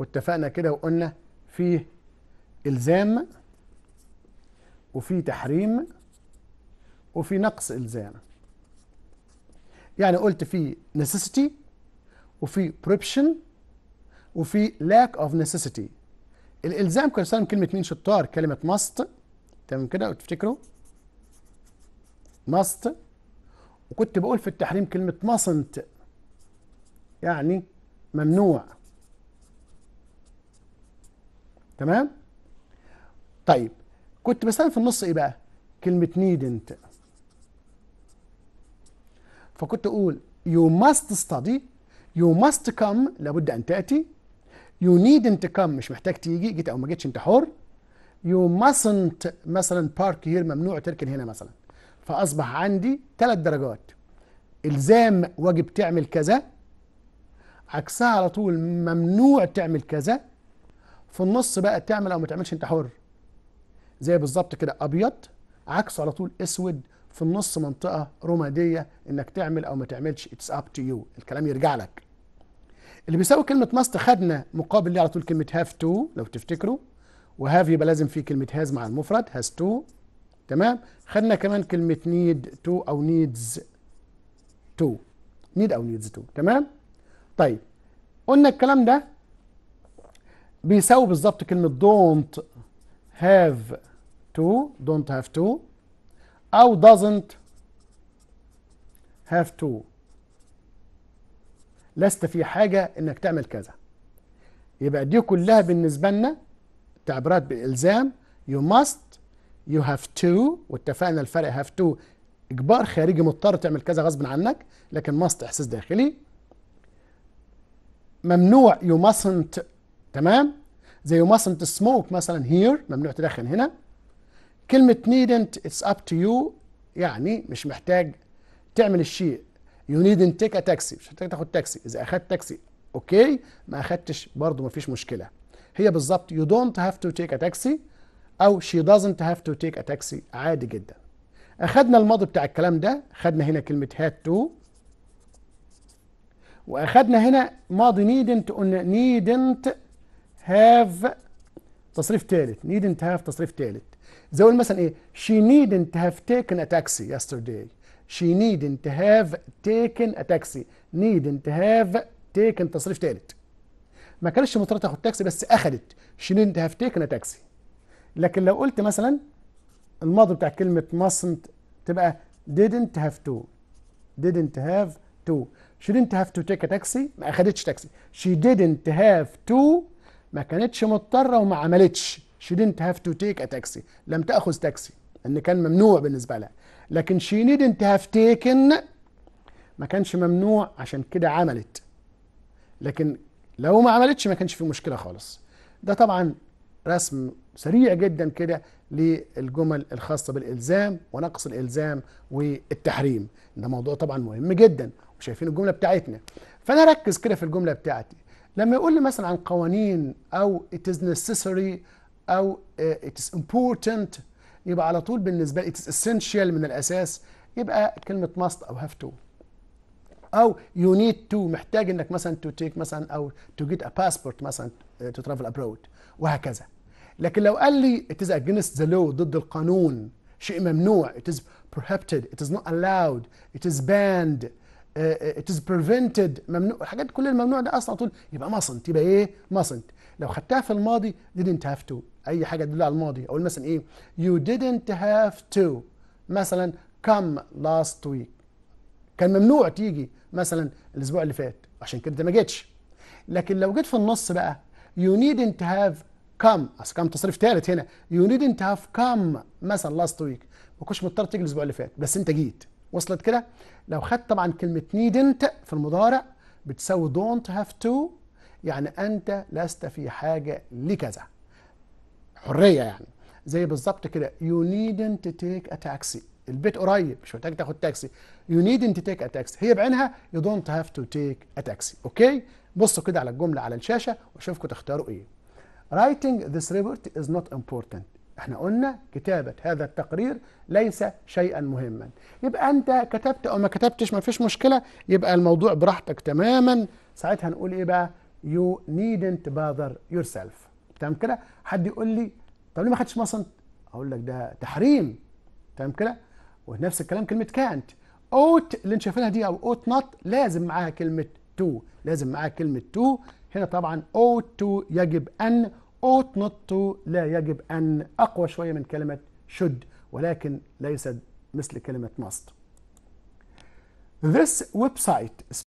واتفقنا كده وقلنا فيه الزام وفي تحريم وفي نقص الزام يعني قلت في necessity وفي prohibition وفي lack of necessity الالزام كان يستخدم كلمه مين شطار كلمه must تمام كده لو تفتكروا must وكنت بقول في التحريم كلمه mustn't يعني ممنوع تمام طيب كنت بسأل في النص ايه بقى كلمه نيدنت فكنت اقول you must study you must come لابد ان تاتي you نيدنت come مش محتاج تيجي جيت او ما جيتش انت حر you mustn't مثلا park here ممنوع تركن هنا مثلا فاصبح عندي ثلاث درجات الزام واجب تعمل كذا عكسها على طول ممنوع تعمل كذا في النص بقى تعمل او ما تعملش انت حر زي بالظبط كده ابيض عكسه على طول اسود في النص منطقه رماديه انك تعمل او ما تعملش اتس اب تو يو الكلام يرجع لك اللي بيساوي كلمه ماست خدنا مقابل ليه على طول كلمه هاف تو لو تفتكروا وهاف يبقى لازم فيه كلمه هاز مع المفرد هاز تو تمام خدنا كمان كلمه نيد تو او نيدز تو نيد او نيدز تو تمام طيب قلنا الكلام ده بيساوي بالظبط كلمة don't have to don't have to أو doesn't have to لست في حاجة إنك تعمل كذا يبقى دي كلها بالنسبة لنا تعبيرات بالإلزام you must you have to واتفقنا الفرق have to إجبار خارجي مضطر تعمل كذا غصب عنك لكن must إحساس داخلي ممنوع you mustn't تمام زي you mustn't smoke مثلا here ممنوع تدخن هنا كلمة needn't it's up to you يعني مش محتاج تعمل الشيء you needn't take a taxi مش محتاج تاخد تاكسي إذا أخدت تاكسي أوكي ما أخدتش برضو مفيش مشكلة هي بالظبط you don't have to take a taxi أو she doesn't have to take a taxi عادي جدا أخدنا الماضي بتاع الكلام ده أخدنا هنا كلمة had to وأخدنا هنا ماضي needn't قلنا needn't have تصريف ثالث needn't have تصريف ثالث زي اقول مثلا ايه she needn't have taken a taxi yesterday she needn't have taken a taxi needn't have taken تصريف ثالث ما كانش مضطره تاخد تاكسي بس اخدت she needn't have taken a taxi لكن لو قلت مثلا الماضي بتاع كلمه mustn't تبقى didn't have to didn't have to she didn't have to take a taxi ما اخدتش تاكسي she didn't have to ما كانتش مضطره وما عملتش she didn't have to take a taxi لم تاخذ تاكسي لان كان ممنوع بالنسبه لها لكن she didn't have taken ما كانش ممنوع عشان كده عملت لكن لو ما عملتش ما كانش في مشكله خالص ده طبعا رسم سريع جدا كده للجمل الخاصة بالإلزام ونقص الإلزام والتحريم ده موضوع طبعا مهم جدا وشايفين الجملة بتاعتنا فأنا ركز كده في الجملة بتاعتي لما يقول لي مثلا عن قوانين او it is necessary او it is important يبقى على طول بالنسبه لي it is essential من الاساس يبقى كلمه must او have to او you need to محتاج انك مثلا to take مثلا او to get a passport مثلا to travel abroad وهكذا لكن لو قال لي it is against the law ضد القانون شيء ممنوع it is prohibited it is not allowed it is banned ات از بريفنتد ممنوع الحاجات كل الممنوع ده اصلا طول يبقى ماسنت يبقى ايه ماسنت لو خدتها في الماضي didn't have to اي حاجه تدل على الماضي اقول مثلا ايه you didn't have to مثلا come last week كان ممنوع تيجي مثلا الاسبوع اللي فات عشان كده ما جتش لكن لو جيت في النص بقى you needn't have come اصل كان تصريف ثالث هنا you needn't have come مثلا last week ما كنتش مضطر تيجي الاسبوع اللي فات بس انت جيت وصلت كده لو خدت طبعا كلمه needn't في المضارع بتساوي don't have to يعني انت لست في حاجه لكذا حريه يعني زي بالظبط كده you needn't take a taxi البيت قريب مش محتاج تاخد تاكسي you needn't take a taxi هي بعينها you don't have to take a taxi اوكي بصوا كده على الجمله على الشاشه واشوفكم تختاروا ايه writing this report is not important احنا قلنا كتابة هذا التقرير ليس شيئا مهما يبقى انت كتبت او ما كتبتش ما فيش مشكلة يبقى الموضوع براحتك تماما ساعتها نقول ايه بقى you needn't bother yourself تمام كده حد يقول لي طب ليه ما خدتش مصنت اقول لك ده تحريم تمام كده ونفس الكلام كلمة كانت اوت اللي انت شايفينها دي او اوت نوت لازم معاها كلمة تو لازم معاها كلمة تو هنا طبعا اوت تو يجب ان ought not to لا يجب أن أقوى شوية من كلمة should ولكن ليست مثل كلمة must. This website